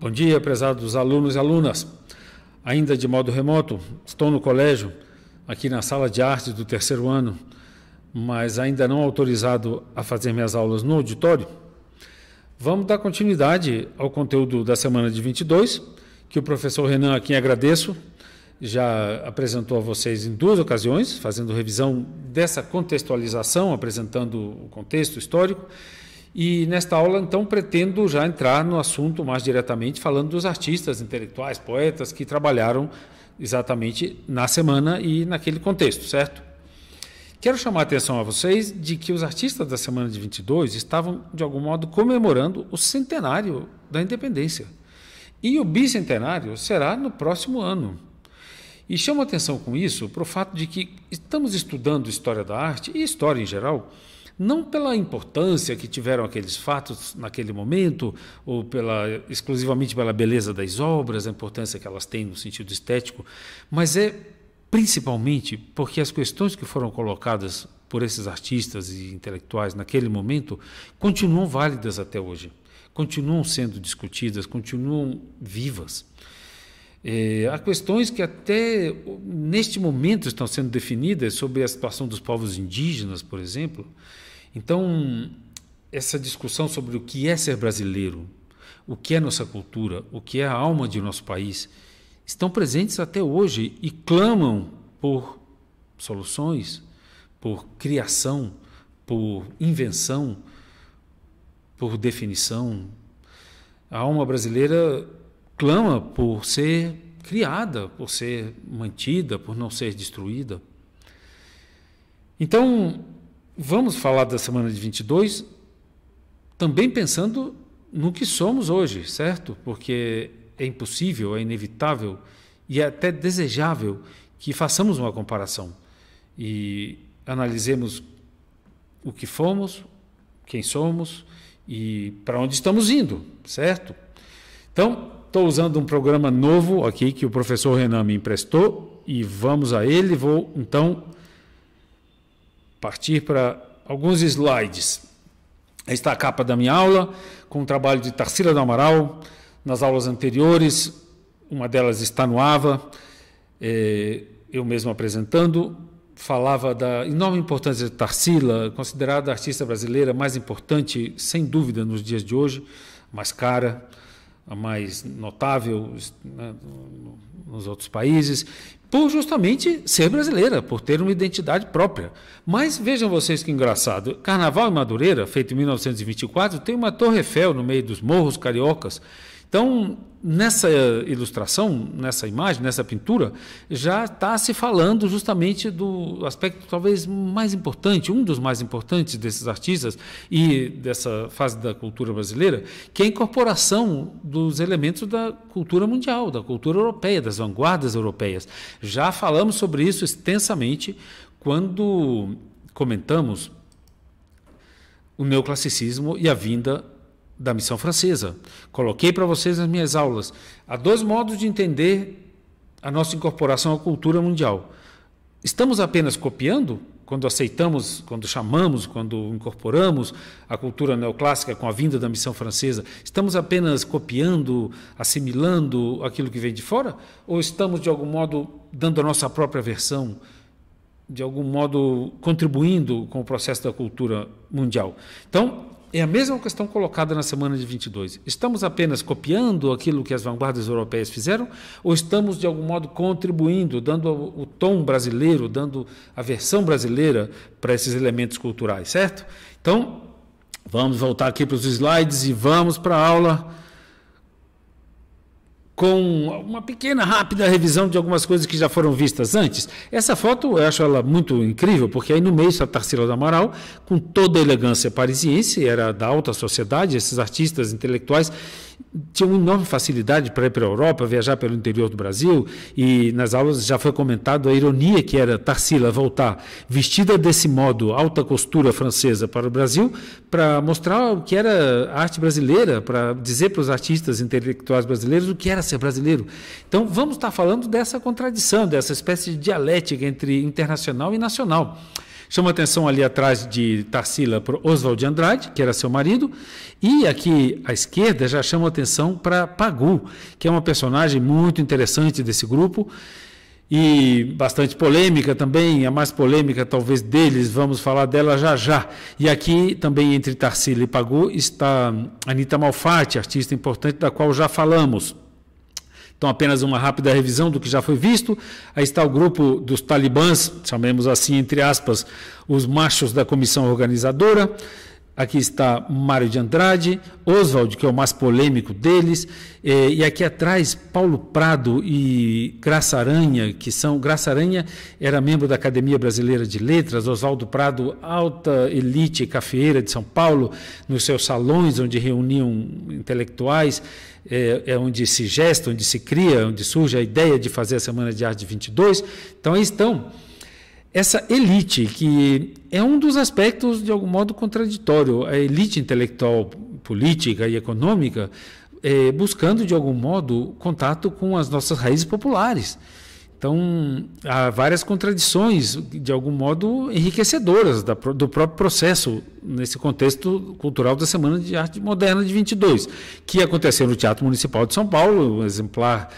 Bom dia, prezados alunos e alunas. Ainda de modo remoto, estou no colégio, aqui na sala de arte do terceiro ano, mas ainda não autorizado a fazer minhas aulas no auditório. Vamos dar continuidade ao conteúdo da semana de 22, que o professor Renan, a quem agradeço, já apresentou a vocês em duas ocasiões, fazendo revisão dessa contextualização, apresentando o contexto histórico e nesta aula, então, pretendo já entrar no assunto mais diretamente, falando dos artistas intelectuais, poetas que trabalharam exatamente na semana e naquele contexto, certo? Quero chamar a atenção a vocês de que os artistas da semana de 22 estavam, de algum modo, comemorando o centenário da independência. E o bicentenário será no próximo ano. E chamo a atenção com isso para o fato de que estamos estudando história da arte e história em geral não pela importância que tiveram aqueles fatos naquele momento, ou pela, exclusivamente pela beleza das obras, a importância que elas têm no sentido estético, mas é principalmente porque as questões que foram colocadas por esses artistas e intelectuais naquele momento continuam válidas até hoje, continuam sendo discutidas, continuam vivas. É, há questões que até neste momento estão sendo definidas sobre a situação dos povos indígenas, por exemplo, então, essa discussão sobre o que é ser brasileiro, o que é nossa cultura, o que é a alma de nosso país, estão presentes até hoje e clamam por soluções, por criação, por invenção, por definição. A alma brasileira clama por ser criada, por ser mantida, por não ser destruída. Então, vamos falar da semana de 22 também pensando no que somos hoje, certo? Porque é impossível, é inevitável e é até desejável que façamos uma comparação e analisemos o que fomos, quem somos e para onde estamos indo, certo? Então, estou usando um programa novo aqui que o professor Renan me emprestou e vamos a ele. Vou então partir para alguns slides. Está é a capa da minha aula, com o trabalho de Tarsila do Amaral. Nas aulas anteriores, uma delas está no AVA, é, eu mesmo apresentando, falava da enorme importância de Tarsila, considerada a artista brasileira mais importante, sem dúvida, nos dias de hoje, mais cara, a mais notável né, nos outros países, por justamente ser brasileira, por ter uma identidade própria. Mas vejam vocês que engraçado, Carnaval em Madureira, feito em 1924, tem uma Torre Eiffel no meio dos morros cariocas então, nessa ilustração, nessa imagem, nessa pintura, já está se falando justamente do aspecto talvez mais importante, um dos mais importantes desses artistas e dessa fase da cultura brasileira, que é a incorporação dos elementos da cultura mundial, da cultura europeia, das vanguardas europeias. Já falamos sobre isso extensamente quando comentamos o neoclassicismo e a vinda da missão francesa. Coloquei para vocês nas minhas aulas. Há dois modos de entender a nossa incorporação à cultura mundial. Estamos apenas copiando quando aceitamos, quando chamamos, quando incorporamos a cultura neoclássica com a vinda da missão francesa, estamos apenas copiando, assimilando aquilo que vem de fora? Ou estamos, de algum modo, dando a nossa própria versão? De algum modo, contribuindo com o processo da cultura mundial? Então, é a mesma questão colocada na semana de 22. Estamos apenas copiando aquilo que as vanguardas europeias fizeram ou estamos, de algum modo, contribuindo, dando o tom brasileiro, dando a versão brasileira para esses elementos culturais, certo? Então, vamos voltar aqui para os slides e vamos para a aula com uma pequena, rápida revisão de algumas coisas que já foram vistas antes. Essa foto eu acho ela muito incrível, porque aí no meio está Tarsila do Amaral, com toda a elegância parisiense, era da alta sociedade, esses artistas intelectuais tinham enorme facilidade para ir para a Europa, viajar pelo interior do Brasil, e nas aulas já foi comentado a ironia que era Tarsila voltar vestida desse modo, alta costura francesa, para o Brasil, para mostrar o que era a arte brasileira, para dizer para os artistas intelectuais brasileiros o que era ser brasileiro. Então, vamos estar falando dessa contradição, dessa espécie de dialética entre internacional e nacional. Chama atenção ali atrás de Tarsila para Oswald de Andrade, que era seu marido, e aqui à esquerda já chama atenção para Pagu, que é uma personagem muito interessante desse grupo e bastante polêmica também, a mais polêmica talvez deles, vamos falar dela já já. E aqui também entre Tarsila e Pagu está Anita Malfatti, artista importante da qual já falamos. Então, apenas uma rápida revisão do que já foi visto. Aí está o grupo dos talibãs, chamemos assim, entre aspas, os machos da comissão organizadora aqui está Mário de Andrade, Oswald, que é o mais polêmico deles, eh, e aqui atrás Paulo Prado e Graça Aranha, que são. Graça Aranha era membro da Academia Brasileira de Letras, Oswaldo Prado, alta elite cafeeira de São Paulo, nos seus salões onde reuniam intelectuais, eh, é, onde se gesta, onde se cria, onde surge a ideia de fazer a Semana de Arte 22. Então aí estão essa elite, que é um dos aspectos, de algum modo, contraditório, a elite intelectual, política e econômica, é, buscando, de algum modo, contato com as nossas raízes populares. Então, há várias contradições, de algum modo, enriquecedoras da, do próprio processo nesse contexto cultural da Semana de Arte Moderna de 22, que aconteceu no Teatro Municipal de São Paulo, um exemplar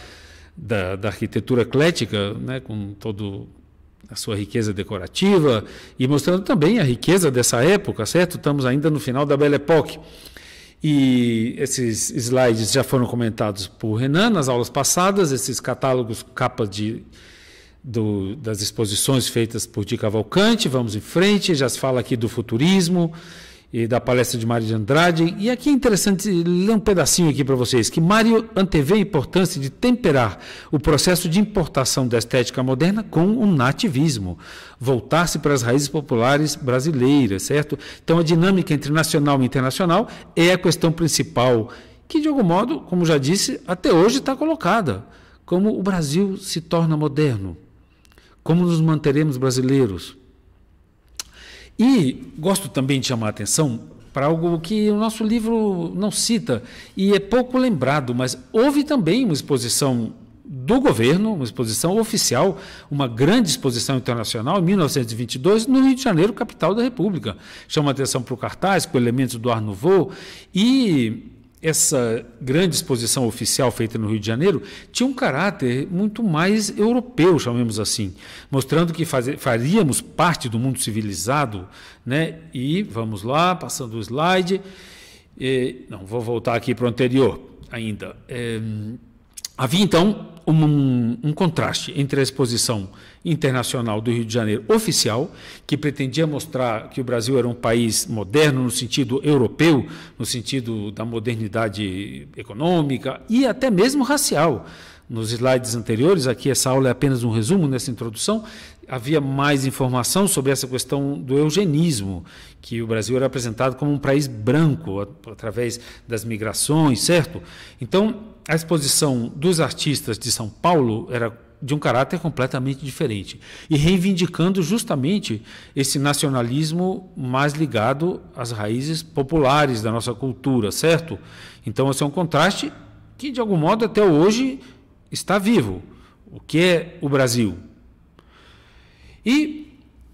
da, da arquitetura eclética, né, com todo a sua riqueza decorativa e mostrando também a riqueza dessa época, certo? Estamos ainda no final da Belle Époque. E esses slides já foram comentados por Renan nas aulas passadas, esses catálogos capas de, do, das exposições feitas por Di Cavalcante. Vamos em frente, já se fala aqui do futurismo, e da palestra de Mário de Andrade. E aqui é interessante ler um pedacinho aqui para vocês, que Mário antevê a importância de temperar o processo de importação da estética moderna com o um nativismo, voltar-se para as raízes populares brasileiras, certo? Então a dinâmica entre nacional e internacional é a questão principal, que de algum modo, como já disse, até hoje está colocada. Como o Brasil se torna moderno? Como nos manteremos brasileiros? E gosto também de chamar a atenção para algo que o nosso livro não cita e é pouco lembrado, mas houve também uma exposição do governo, uma exposição oficial, uma grande exposição internacional, em 1922, no Rio de Janeiro, capital da República. Chama atenção para o cartaz, com elementos do Ar Nouveau, e essa grande exposição oficial feita no Rio de Janeiro tinha um caráter muito mais europeu, chamemos assim, mostrando que faz, faríamos parte do mundo civilizado, né? E vamos lá, passando o slide. E, não, vou voltar aqui para o anterior ainda. É, havia então um, um contraste entre a exposição Internacional do Rio de Janeiro oficial, que pretendia mostrar que o Brasil era um país moderno no sentido europeu, no sentido da modernidade econômica e até mesmo racial. Nos slides anteriores, aqui essa aula é apenas um resumo nessa introdução, havia mais informação sobre essa questão do eugenismo, que o Brasil era apresentado como um país branco através das migrações, certo? Então, a exposição dos artistas de São Paulo era de um caráter completamente diferente e reivindicando justamente esse nacionalismo mais ligado às raízes populares da nossa cultura, certo? Então esse é um contraste que de algum modo até hoje está vivo. O que é o Brasil? E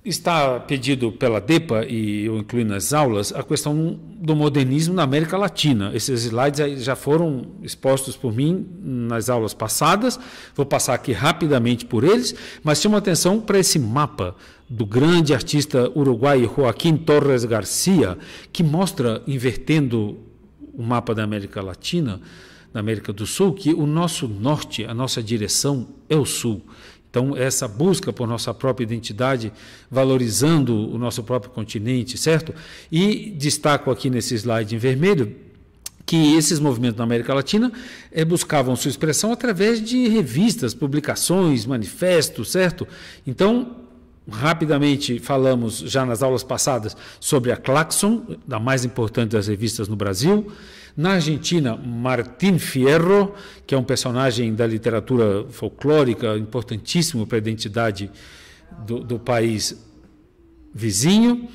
está pedido pela DEPA, e eu incluí nas aulas, a questão do modernismo na América Latina. Esses slides já foram expostos por mim nas aulas passadas, vou passar aqui rapidamente por eles, mas chamo atenção para esse mapa do grande artista uruguaio Joaquim Torres Garcia, que mostra, invertendo o mapa da América Latina, da América do Sul, que o nosso norte, a nossa direção é o sul. Então, essa busca por nossa própria identidade, valorizando o nosso próprio continente, certo? E destaco aqui nesse slide em vermelho que esses movimentos na América Latina é, buscavam sua expressão através de revistas, publicações, manifestos, certo? Então, Rapidamente falamos já nas aulas passadas sobre a Claxon, da mais importante das revistas no Brasil. Na Argentina, Martín Fierro, que é um personagem da literatura folclórica importantíssimo para a identidade do, do país vizinho.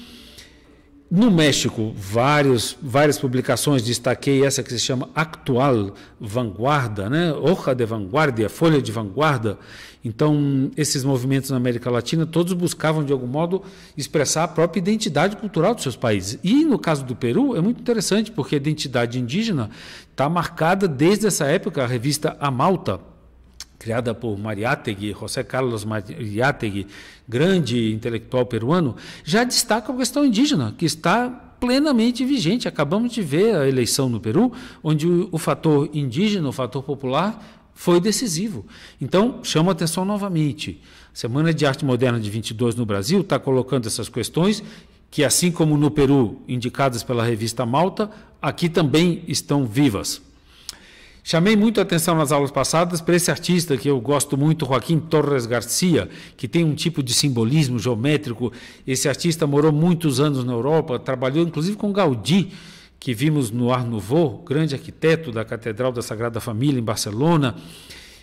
No México, vários, várias publicações, destaquei essa que se chama Actual Vanguarda, né? Hoja de Vanguardia, Folha de Vanguarda. Então, esses movimentos na América Latina, todos buscavam, de algum modo, expressar a própria identidade cultural dos seus países. E, no caso do Peru, é muito interessante, porque a identidade indígena está marcada desde essa época, a revista Amalta, criada por Mariátegui, José Carlos Mariátegui, grande intelectual peruano, já destaca a questão indígena, que está plenamente vigente. Acabamos de ver a eleição no Peru, onde o, fator indígena, o fator popular, foi decisivo. Então, chama atenção novamente. A Semana de Arte Moderna de 22 no Brasil está colocando essas questões que, assim como no Peru, indicadas pela revista Malta, aqui também estão vivas. Chamei muito a atenção nas aulas passadas para esse artista que eu gosto muito, Joaquim Torres Garcia, que tem um tipo de simbolismo geométrico. Esse artista morou muitos anos na Europa, trabalhou inclusive com Gaudí, que vimos no Art Nouveau, grande arquiteto da Catedral da Sagrada Família em Barcelona.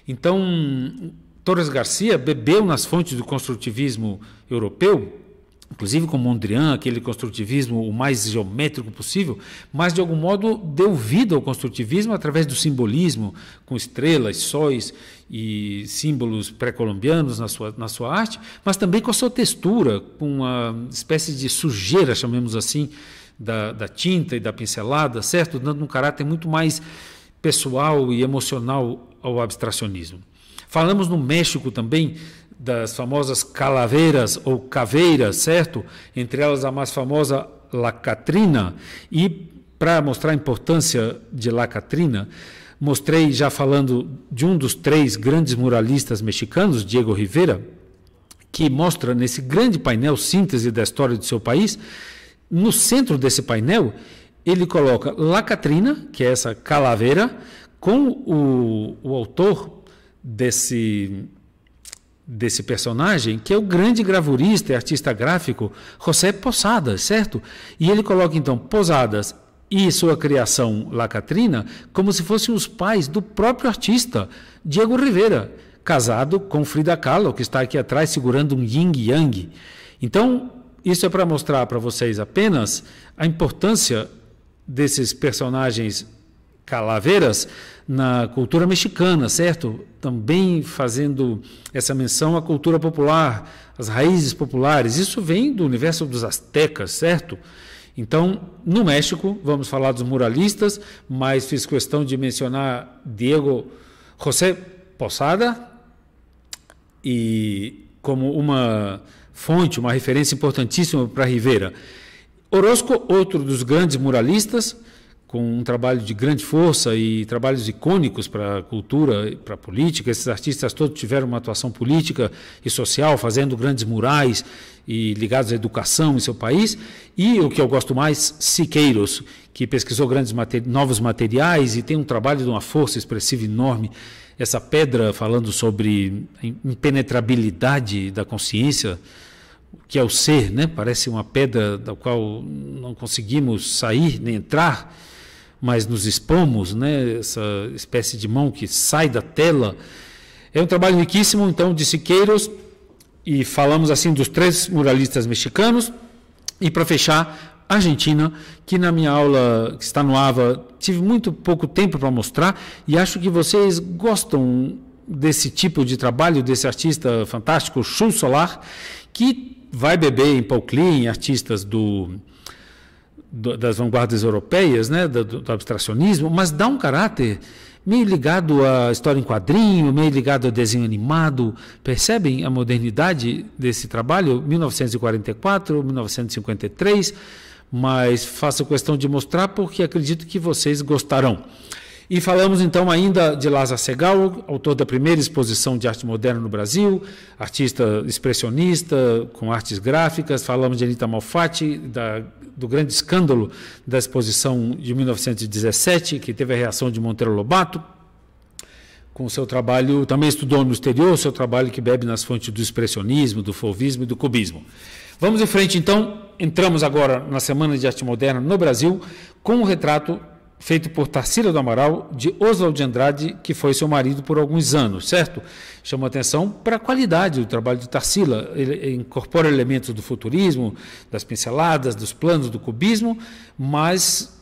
Então, Torres Garcia bebeu nas fontes do construtivismo europeu, inclusive com Mondrian, aquele construtivismo o mais geométrico possível, mas de algum modo deu vida ao construtivismo através do simbolismo, com estrelas, sóis e símbolos pré-colombianos na sua, na sua arte, mas também com a sua textura, com uma espécie de sujeira, chamemos assim, da, da tinta e da pincelada, certo? Dando um caráter muito mais pessoal e emocional ao abstracionismo. Falamos no México também das famosas calaveiras ou caveiras, certo? Entre elas a mais famosa La Catrina E para mostrar a importância de La Catrina, mostrei já falando de um dos três grandes muralistas mexicanos, Diego Rivera, que mostra nesse grande painel síntese da história do seu país. No centro desse painel, ele coloca La Catrina, que é essa calaveira, com o, o autor desse desse personagem, que é o grande gravurista e artista gráfico José Posadas, certo? E ele coloca então Posadas e sua criação La Catrina como se fossem os pais do próprio artista, Diego Rivera, casado com Frida Kahlo, que está aqui atrás segurando um yin yang. Então, isso é para mostrar para vocês apenas a importância desses personagens Calaveras na cultura mexicana, certo? Também fazendo essa menção à cultura popular, às raízes populares. Isso vem do universo dos astecas, certo? Então, no México, vamos falar dos muralistas, mas fiz questão de mencionar Diego José Posada e como uma fonte, uma referência importantíssima para Rivera. Orozco, outro dos grandes muralistas, com um trabalho de grande força e trabalhos icônicos para a cultura, para a política. Esses artistas todos tiveram uma atuação política e social, fazendo grandes murais e ligados à educação em seu país. E o que eu gosto mais, Siqueiros, que pesquisou grandes materi novos materiais e tem um trabalho de uma força expressiva enorme. Essa pedra falando sobre impenetrabilidade da consciência, que é o ser, né? Parece uma pedra da qual não conseguimos sair nem entrar mas nos expomos, né? essa espécie de mão que sai da tela. É um trabalho riquíssimo, então, de Siqueiros, e falamos assim dos três muralistas mexicanos. E para fechar, Argentina, que na minha aula que está no AVA tive muito pouco tempo para mostrar, e acho que vocês gostam desse tipo de trabalho desse artista fantástico, Chul Solar, que vai beber em Paul Klee, em artistas do das vanguardas europeias, né, do, do, abstracionismo, mas dá um caráter meio ligado à história em quadrinho, meio ligado ao desenho animado. Percebem a modernidade desse trabalho? 1944, 1953, mas faço questão de mostrar porque acredito que vocês gostarão. E falamos então ainda de Lázaro Segal, autor da primeira exposição de arte moderna no Brasil, artista expressionista com artes gráficas. Falamos de Anita Malfatti, da, do grande escândalo da exposição de 1917, que teve a reação de Monteiro Lobato, com seu trabalho, também estudou no exterior, o seu trabalho que bebe nas fontes do expressionismo, do fovismo e do cubismo. Vamos em frente então, entramos agora na Semana de Arte Moderna no Brasil, com o um retrato feito por Tarsila do Amaral, de Oswald de Andrade, que foi seu marido por alguns anos, certo? Chama atenção para a qualidade do trabalho de Tarsila. Ele incorpora elementos do futurismo, das pinceladas, dos planos, do cubismo, mas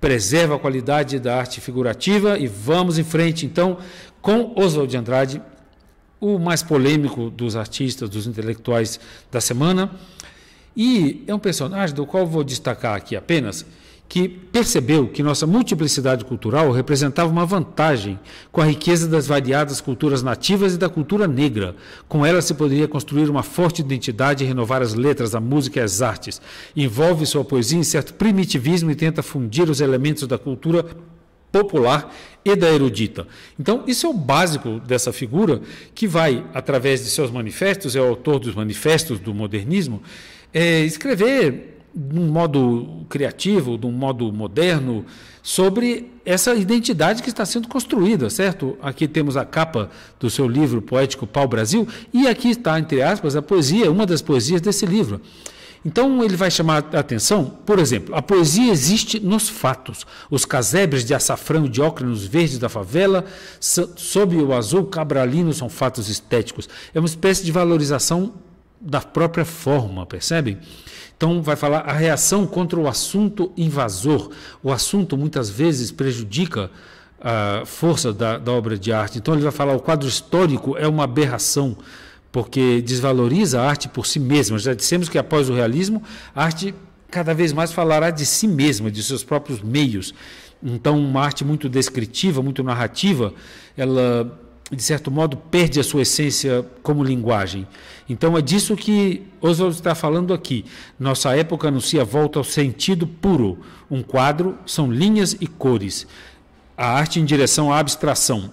preserva a qualidade da arte figurativa e vamos em frente, então, com Oswald de Andrade, o mais polêmico dos artistas, dos intelectuais da semana. E é um personagem do qual vou destacar aqui apenas que percebeu que nossa multiplicidade cultural representava uma vantagem com a riqueza das variadas culturas nativas e da cultura negra. Com ela se poderia construir uma forte identidade e renovar as letras, a música e as artes. Envolve sua poesia em certo primitivismo e tenta fundir os elementos da cultura popular e da erudita. Então, isso é o básico dessa figura que vai, através de seus manifestos, é o autor dos manifestos do modernismo, é, escrever de um modo criativo, de um modo moderno, sobre essa identidade que está sendo construída, certo? Aqui temos a capa do seu livro poético Pau Brasil, e aqui está, entre aspas, a poesia, uma das poesias desse livro. Então ele vai chamar a atenção, por exemplo, a poesia existe nos fatos. Os casebres de açafrão e de ócrinos verdes da favela, sob o azul cabralino, são fatos estéticos. É uma espécie de valorização da própria forma, percebem? Então, vai falar a reação contra o assunto invasor. O assunto muitas vezes prejudica a ah, força da, da obra de arte. Então, ele vai falar o quadro histórico é uma aberração porque desvaloriza a arte por si mesma. Já dissemos que após o realismo, a arte cada vez mais falará de si mesma, de seus próprios meios. Então, uma arte muito descritiva, muito narrativa, ela de certo modo, perde a sua essência como linguagem. Então é disso que Oswald está falando aqui. Nossa época anuncia a volta ao sentido puro. Um quadro são linhas e cores. A arte em direção à abstração.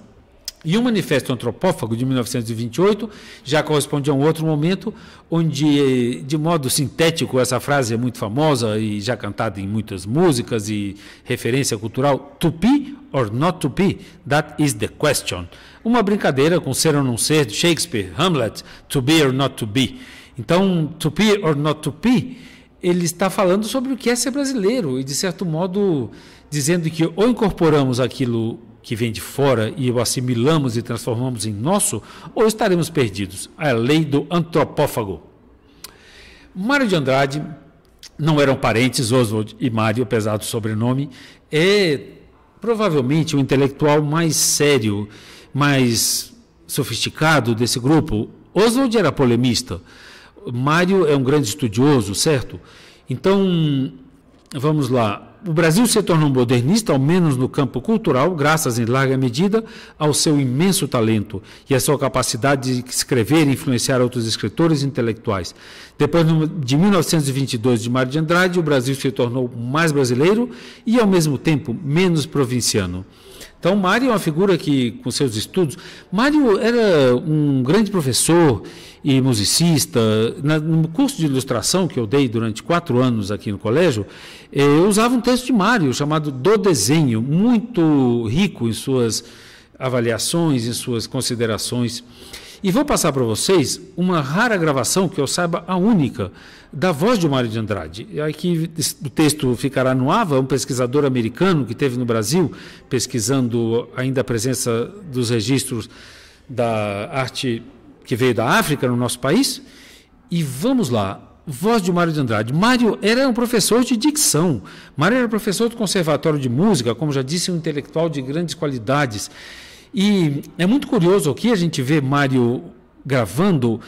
E o Manifesto Antropófago de 1928 já corresponde a um outro momento onde, de modo sintético, essa frase é muito famosa e já cantada em muitas músicas e referência cultural: "To be or not to be, That is the question uma brincadeira com ser ou não ser de Shakespeare, Hamlet, to be or not to be. Então, to be or not to be, ele está falando sobre o que é ser brasileiro e, de certo modo, dizendo que ou incorporamos aquilo que vem de fora e o assimilamos e transformamos em nosso, ou estaremos perdidos. É a lei do antropófago. Mário de Andrade não eram parentes, Oswald e Mário, apesar do sobrenome, é provavelmente o intelectual mais sério mais sofisticado desse grupo. Oswald era polemista, Mário é um grande estudioso, certo? Então, vamos lá. O Brasil se tornou modernista, ao menos no campo cultural, graças em larga medida ao seu imenso talento e à sua capacidade de escrever e influenciar outros escritores intelectuais. Depois de 1922, de Mário de Andrade, o Brasil se tornou mais brasileiro e, ao mesmo tempo, menos provinciano. Então, Mário é uma figura que, com seus estudos, Mário era um grande professor e musicista. no curso de ilustração que eu dei durante quatro anos aqui no colégio, eh, eu usava um texto de Mário chamado Do Desenho, muito rico em suas avaliações, em suas considerações. E vou passar para vocês uma rara gravação, que eu saiba a única, da voz de Mário de Andrade. Aqui o texto ficará no AVA, um pesquisador americano que teve no Brasil, pesquisando ainda a presença dos registros da arte que veio da África no nosso país. E vamos lá, voz de Mário de Andrade. Mário era um professor de dicção. Mário era professor do Conservatório de Música, como já disse, um intelectual de grandes qualidades. E é muito curioso aqui a gente vê Mário gravando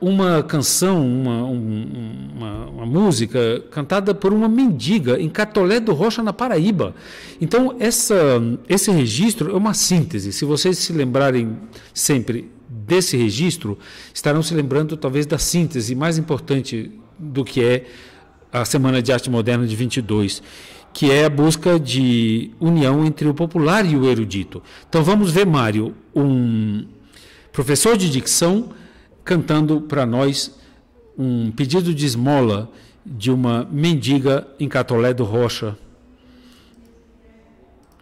uma canção, uma, um, uma, uma, música cantada por uma mendiga em Catolé do Rocha, na Paraíba. Então, essa, esse registro é uma síntese. Se vocês se lembrarem sempre desse registro, estarão se lembrando talvez da síntese mais importante do que é a Semana de Arte Moderna de 22 que é a busca de união entre o popular e o erudito. Então vamos ver, Mário, um professor de dicção cantando para nós um pedido de esmola de uma mendiga em Catolé do Rocha.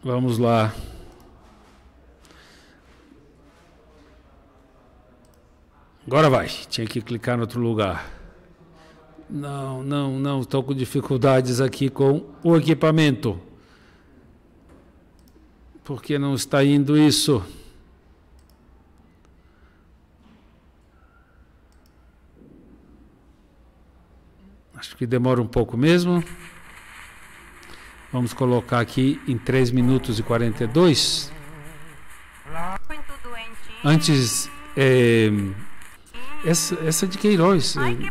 Vamos lá. Agora vai. Tinha que clicar em outro lugar. Não, não, não, estou com dificuldades aqui com o equipamento. Por que não está indo isso? Acho que demora um pouco mesmo. Vamos colocar aqui em 3 minutos e 42. Antes, é, essa, essa de Queiroz. Ai, é, que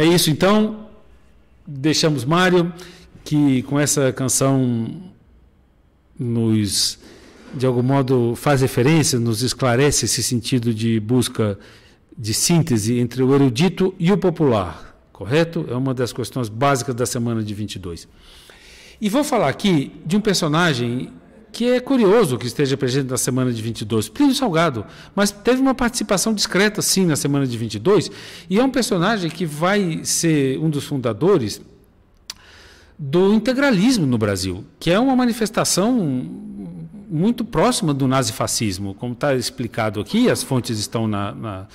É isso então. Deixamos Mário, que com essa canção nos, de algum modo, faz referência, nos esclarece esse sentido de busca de síntese entre o erudito e o popular, correto? É uma das questões básicas da semana de 22. E vou falar aqui de um personagem que é curioso que esteja presente na semana de 22. Plínio Salgado, mas teve uma participação discreta, sim, na semana de 22, e é um personagem que vai ser um dos fundadores do integralismo no Brasil, que é uma manifestação muito próxima do nazifascismo, como está explicado aqui, as fontes estão na, na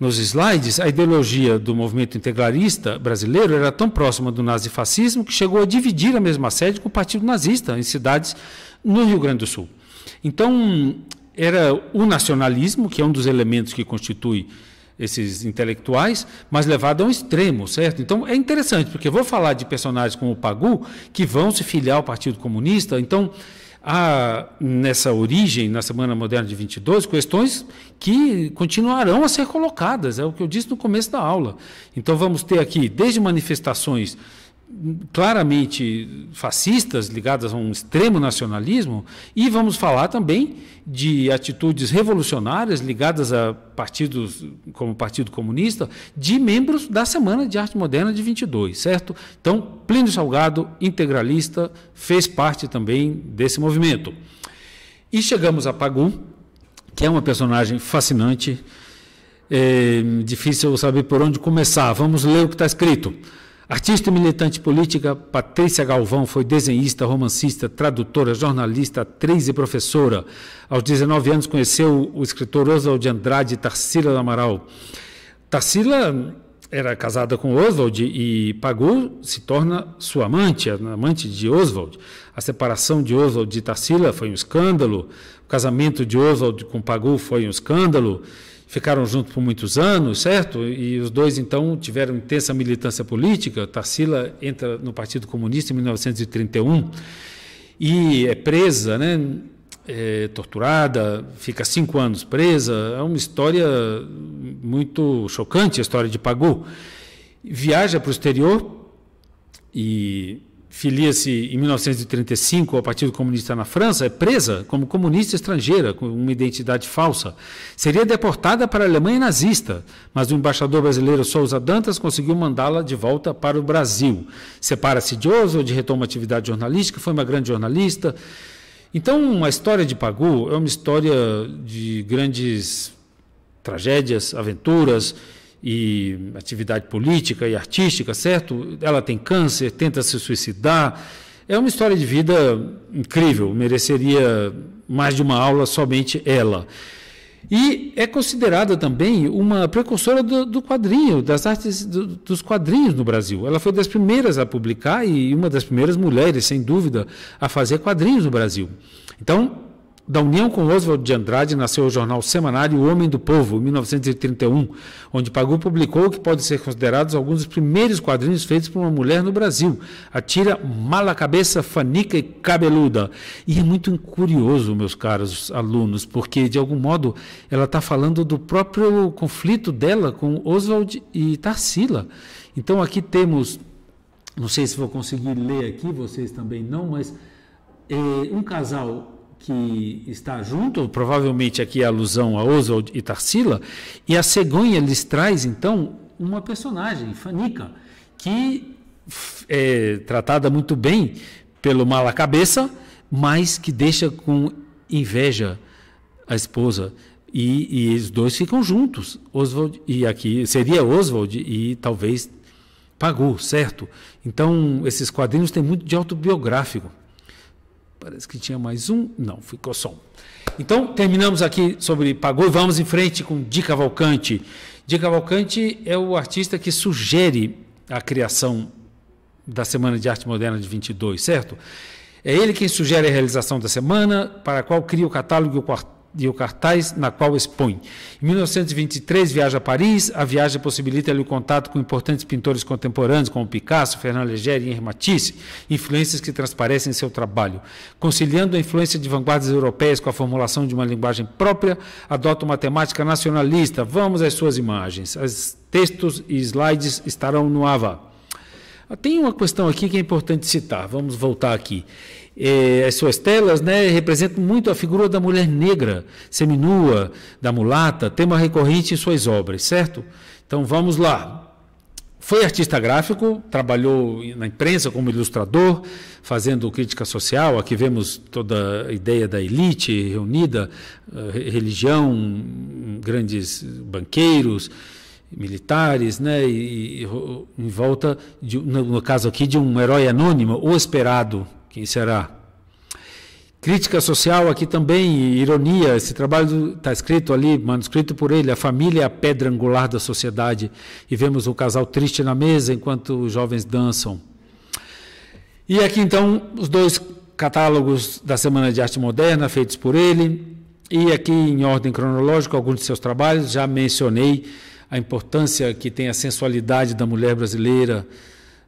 nos slides, a ideologia do movimento integralista brasileiro era tão próxima do nazifascismo que chegou a dividir a mesma sede com o Partido Nazista em cidades no Rio Grande do Sul. Então, era o nacionalismo, que é um dos elementos que constitui esses intelectuais, mas levado a um extremo, certo? Então é interessante, porque vou falar de personagens como o Pagu, que vão se filiar ao Partido Comunista, então há nessa origem, na Semana Moderna de 22, questões que continuarão a ser colocadas, é o que eu disse no começo da aula. Então vamos ter aqui desde manifestações claramente fascistas, ligadas a um extremo nacionalismo, e vamos falar também de atitudes revolucionárias ligadas a partidos como o Partido Comunista, de membros da Semana de Arte Moderna de 22, certo? Então, Plínio Salgado, integralista, fez parte também desse movimento. E chegamos a Pagu, que é uma personagem fascinante, é difícil saber por onde começar. Vamos ler o que está escrito. Artista e militante política, Patrícia Galvão foi desenhista, romancista, tradutora, jornalista, atriz e professora. Aos 19 anos conheceu o escritor Oswald de Andrade e Tarsila do Amaral. Tarsila era casada com Oswald e Pagu se torna sua amante, amante de Oswald. A separação de Oswald de Tarsila foi um escândalo, o casamento de Oswald com Pagu foi um escândalo, ficaram juntos por muitos anos, certo? E os dois então tiveram intensa militância política. Tarsila entra no Partido Comunista em 1931 e é presa, né? É, torturada, fica cinco anos presa. É uma história muito chocante, a história de Pagu. Viaja para o exterior e filia-se em 1935 ao Partido Comunista na França, é presa como comunista estrangeira, com uma identidade falsa. Seria deportada para a Alemanha nazista, mas o embaixador brasileiro Souza Dantas conseguiu mandá-la de volta para o Brasil. Separa-se de Oswald, retoma atividade jornalística, foi uma grande jornalista. Então, a história de Pagu é uma história de grandes tragédias, aventuras, e atividade política e artística, certo? Ela tem câncer, tenta se suicidar. É uma história de vida incrível, mereceria mais de uma aula somente ela. E é considerada também uma precursora do, do quadrinho, das artes do, dos quadrinhos no Brasil. Ela foi das primeiras a publicar e uma das primeiras mulheres, sem dúvida, a fazer quadrinhos no Brasil. Então, da união com Oswald de Andrade nasceu o jornal semanário O Homem do Povo, em 1931, onde Pagu publicou o que pode ser considerados alguns dos primeiros quadrinhos feitos por uma mulher no Brasil. A tira Mala Cabeça, Fanica e Cabeluda. E é muito curioso, meus caros alunos, porque, de algum modo, ela está falando do próprio conflito dela com Oswald e Tarsila. Então, aqui temos, não sei se vou conseguir ler aqui, vocês também não, mas é, um casal que está junto, provavelmente aqui é alusão a Oswald e Tarsila, e a cegonha lhes traz então uma personagem, Fanica, que é tratada muito bem pelo mala cabeça, mas que deixa com inveja a esposa. E, e os dois ficam juntos. Oswald e aqui seria Oswald e talvez Pagou, certo? Então, esses quadrinhos têm muito de autobiográfico. Parece que tinha mais um. Não, ficou só um. Então, terminamos aqui sobre Pagou e vamos em frente com Di Cavalcante. Di Cavalcante é o artista que sugere a criação da Semana de Arte Moderna de 22, certo? É ele quem sugere a realização da semana, para a qual cria o catálogo e o e o cartaz na qual expõe. Em 1923 viaja a Paris, a viagem possibilita-lhe o contato com importantes pintores contemporâneos como Picasso, Fernand Léger e Henri Matisse, influências que transparecem em seu trabalho. Conciliando a influência de vanguardas europeias com a formulação de uma linguagem própria, adota uma temática nacionalista. Vamos às suas imagens. Os textos e slides estarão no AVA. Tem uma questão aqui que é importante citar. Vamos voltar aqui eh, as suas telas né, representam muito a figura da mulher negra, seminua, da mulata, tema recorrente em suas obras, certo? Então vamos lá. Foi artista gráfico, trabalhou na imprensa como ilustrador, fazendo crítica social. Aqui vemos toda a ideia da elite reunida, eh, religião, grandes banqueiros, militares, né? E, e em volta, de, no, no caso aqui, de um herói anônimo ou esperado quem será? Crítica social aqui também, ironia, esse trabalho está escrito ali, manuscrito por ele, a família é a pedra angular da sociedade, e vemos o casal triste na mesa enquanto os jovens dançam. E aqui então os dois catálogos da Semana de Arte Moderna feitos por ele, e aqui em ordem cronológica alguns de seus trabalhos, já mencionei a importância que tem a sensualidade da mulher brasileira,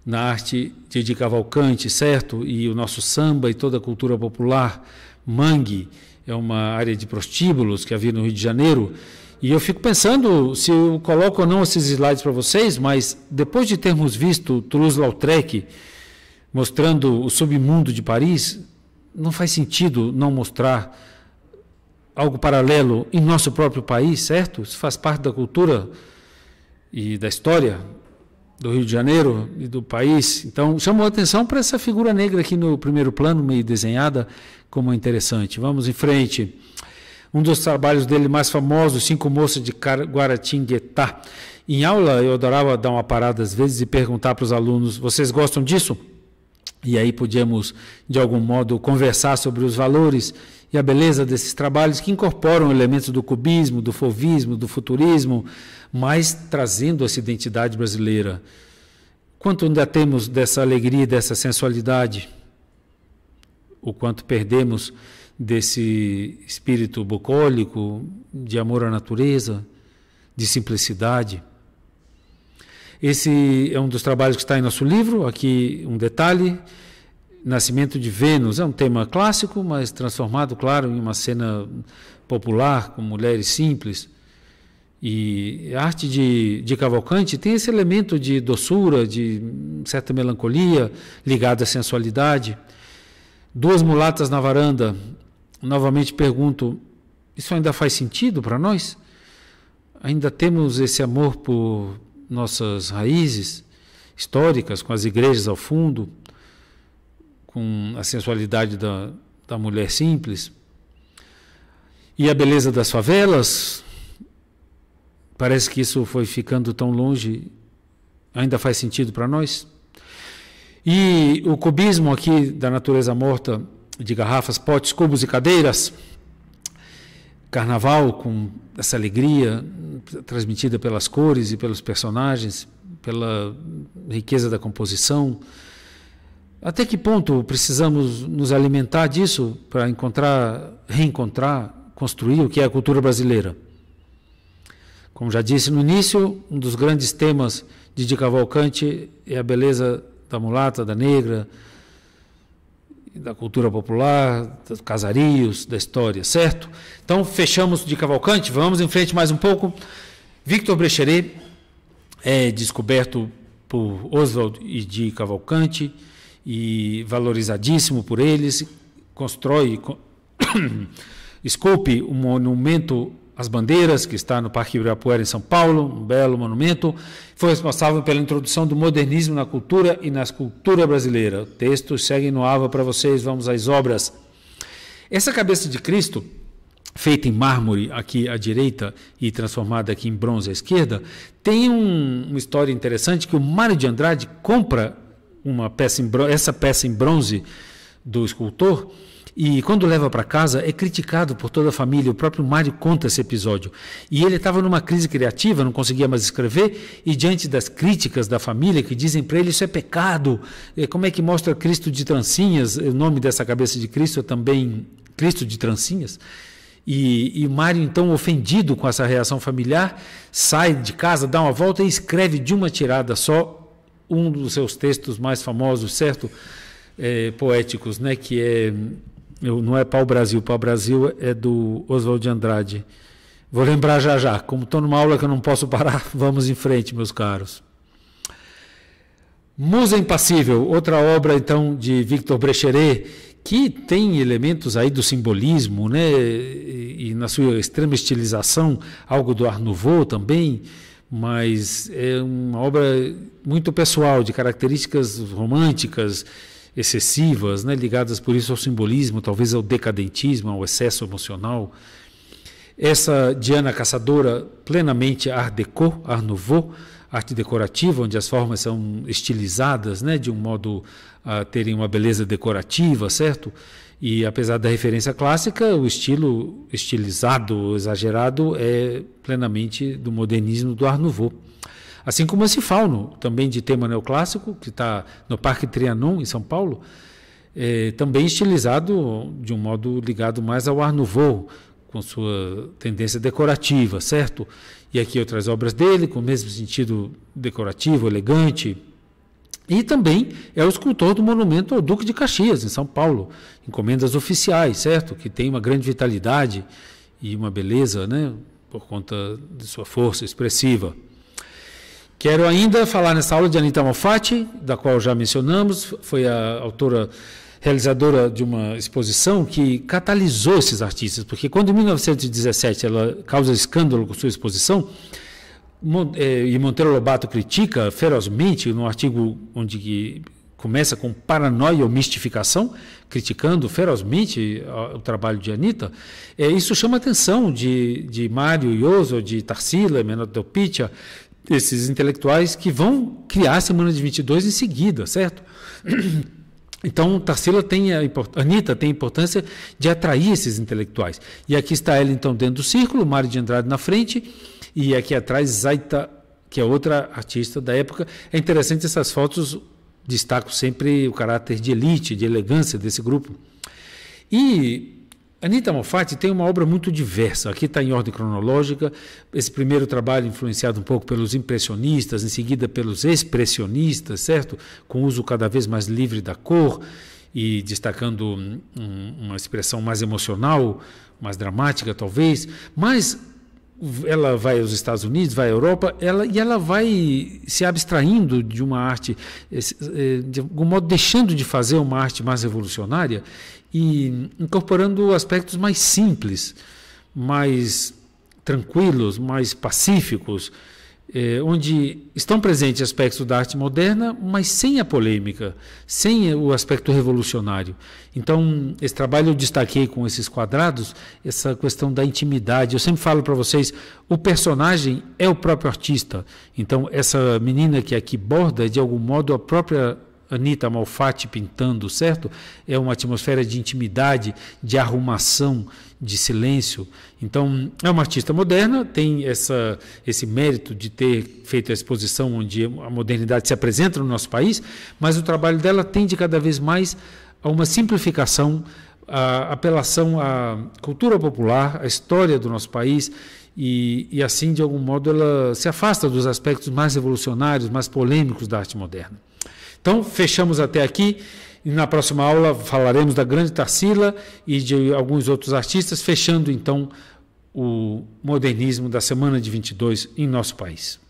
na arte de, Cavalcante, certo? E o nosso samba e toda a cultura popular, mangue, é uma área de prostíbulos que havia no Rio de Janeiro. E eu fico pensando se eu coloco ou não esses slides para vocês, mas depois de termos visto Toulouse-Lautrec mostrando o submundo de Paris, não faz sentido não mostrar algo paralelo em nosso próprio país, certo? Isso faz parte da cultura e da história do Rio de Janeiro e do país. Então, chamou atenção para essa figura negra aqui no primeiro plano, meio desenhada, como é interessante. Vamos em frente. Um dos trabalhos dele mais famosos, Cinco Moças de Guaratinguetá. Em aula, eu adorava dar uma parada às vezes e perguntar para os alunos: vocês gostam disso? E aí podíamos, de algum modo, conversar sobre os valores e a beleza desses trabalhos que incorporam elementos do cubismo, do fovismo, do futurismo, mas trazendo essa identidade brasileira. Quanto ainda temos dessa alegria, dessa sensualidade? O quanto perdemos desse espírito bucólico, de amor à natureza, de simplicidade? Esse é um dos trabalhos que está em nosso livro, aqui um detalhe. Nascimento de Vênus é um tema clássico, mas transformado, claro, em uma cena popular, com mulheres simples. E a arte de, de Cavalcante tem esse elemento de doçura, de certa melancolia ligada à sensualidade. Duas mulatas na varanda. Novamente pergunto: isso ainda faz sentido para nós? Ainda temos esse amor por nossas raízes históricas, com as igrejas ao fundo, com a sensualidade da, da mulher simples? E a beleza das favelas, Parece que isso foi ficando tão longe, ainda faz sentido para nós? E o cubismo aqui da natureza morta de garrafas, potes, cubos e cadeiras, carnaval com essa alegria transmitida pelas cores e pelos personagens, pela riqueza da composição. Até que ponto precisamos nos alimentar disso para encontrar, reencontrar, construir o que é a cultura brasileira? Como já disse no início, um dos grandes temas de Di Cavalcante é a beleza da mulata, da negra, da cultura popular, dos casarios, da história, certo? Então, fechamos de Cavalcante, vamos em frente mais um pouco. Victor Brecheret é descoberto por Oswald e de Cavalcante e valorizadíssimo por eles, constrói, esculpe um monumento as Bandeiras, que está no Parque Ibirapuera, em São Paulo, um belo monumento. Foi responsável pela introdução do modernismo na cultura e na escultura brasileira. O texto segue no AVA para vocês, vamos às obras. Essa cabeça de Cristo, feita em mármore aqui à direita e transformada aqui em bronze à esquerda, tem um, uma história interessante que o Mário de Andrade compra uma peça em, essa peça em bronze do escultor e quando leva para casa, é criticado por toda a família. O próprio Mário conta esse episódio. E ele estava numa crise criativa, não conseguia mais escrever, e diante das críticas da família que dizem para ele isso é pecado. Eh, como é que mostra Cristo de trancinhas? Eh, o nome dessa cabeça de Cristo é também Cristo de trancinhas. E, e Mário, então, ofendido com essa reação familiar, sai de casa, dá uma volta e escreve de uma tirada só um dos seus textos mais famosos, certo? É, poéticos, né? Que é eu, não é Pau Brasil, Pau Brasil é do Oswald de Andrade. Vou lembrar já já. Como estou numa aula que eu não posso parar, vamos em frente, meus caros. Musa Impassível, outra obra então de Victor Brecheret, que tem elementos aí do simbolismo, né? E, na sua extrema estilização, algo do Art Nouveau também, mas é uma obra muito pessoal, de características românticas excessivas, né, ligadas por isso ao simbolismo, talvez ao decadentismo, ao excesso emocional. Essa Diana Caçadora, plenamente Art Deco, Art Nouveau, arte decorativa, onde as formas são estilizadas, né, de um modo a terem uma beleza decorativa, certo? E apesar da referência clássica, o estilo estilizado, exagerado, é plenamente do modernismo do Art Nouveau. Assim como esse fauno, também de tema neoclássico, que está no Parque Trianon, em São Paulo, é, também estilizado de um modo ligado mais ao Art Nouveau, com sua tendência decorativa, certo? E aqui outras obras dele, com o mesmo sentido decorativo, elegante. E também é o escultor do monumento ao Duque de Caxias, em São Paulo, encomendas oficiais, certo? Que tem uma grande vitalidade e uma beleza, né? Por conta de sua força expressiva. Quero ainda falar nessa aula de Anita Malfatti, da qual já mencionamos, foi a autora realizadora de uma exposição que catalisou esses artistas, porque quando em 1917 ela causa escândalo com sua exposição, eh, e Monteiro Lobato critica ferozmente no artigo onde começa com paranoia ou mistificação, criticando ferozmente ah, o trabalho de Anitta, eh, isso chama a atenção de, de Mário Ioso, de Tarsila, Menor Del esses intelectuais que vão criar a Semana de 22 em seguida, certo? Então, Tarsila tem a Anitta tem a importância de atrair esses intelectuais. E aqui está ela, então, dentro do círculo, Mário de Andrade na frente, e aqui atrás, Zaita, que é outra artista da época. É interessante essas fotos, destaco sempre o caráter de elite, de elegância desse grupo. E Anitta Malfatti tem uma obra muito diversa. Aqui está em ordem cronológica. Esse primeiro trabalho influenciado um pouco pelos impressionistas, em seguida pelos expressionistas, certo? Com uso cada vez mais livre da cor e destacando um, uma expressão mais emocional, mais dramática talvez. Mas ela vai aos Estados Unidos, vai à Europa, ela, e ela vai se abstraindo de uma arte, eh, de algum modo deixando de fazer uma arte mais revolucionária e incorporando aspectos mais simples, mais tranquilos, mais pacíficos, eh, onde estão presentes aspectos da arte moderna, mas sem a polêmica, sem o aspecto revolucionário. Então, esse trabalho eu destaquei com esses quadrados, essa questão da intimidade. Eu sempre falo para vocês, o personagem é o próprio artista. Então, essa menina que aqui borda é, de algum modo, a própria Anitta Malfatti pintando, certo? É uma atmosfera de intimidade, de arrumação, de silêncio. Então, é uma artista moderna, tem essa, esse mérito de ter feito a exposição onde a modernidade se apresenta no nosso país, mas o trabalho dela tende cada vez mais a uma simplificação, a apelação à cultura popular, à história do nosso país. E, e assim, de algum modo, ela se afasta dos aspectos mais revolucionários, mais polêmicos da arte moderna. Então, fechamos até aqui. E na próxima aula falaremos da grande Tarsila e de alguns outros artistas, fechando então o modernismo da semana de 22 em nosso país.